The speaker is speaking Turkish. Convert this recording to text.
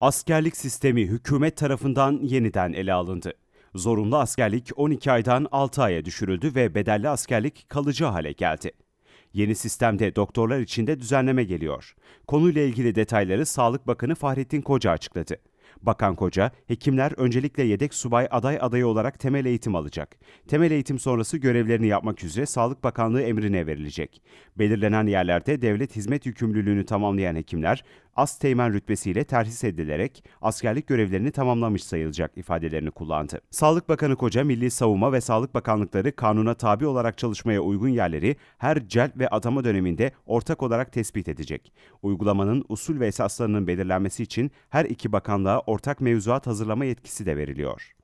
askerlik sistemi hükümet tarafından yeniden ele alındı. Zorunlu askerlik 12 aydan 6 aya düşürüldü ve bedelli askerlik kalıcı hale geldi. Yeni sistemde doktorlar için de düzenleme geliyor. Konuyla ilgili detayları Sağlık Bakanı Fahrettin Koca açıkladı. Bakan Koca, hekimler öncelikle yedek subay aday adayı olarak temel eğitim alacak. Temel eğitim sonrası görevlerini yapmak üzere Sağlık Bakanlığı emrine verilecek. Belirlenen yerlerde devlet hizmet yükümlülüğünü tamamlayan hekimler asteğmen rütbesiyle terhis edilerek askerlik görevlerini tamamlamış sayılacak ifadelerini kullandı. Sağlık Bakanı Koca, Milli Savunma ve Sağlık Bakanlıkları kanuna tabi olarak çalışmaya uygun yerleri her celp ve atama döneminde ortak olarak tespit edecek. Uygulamanın usul ve esaslarının belirlenmesi için her iki bakanlığa ortak mevzuat hazırlama yetkisi de veriliyor.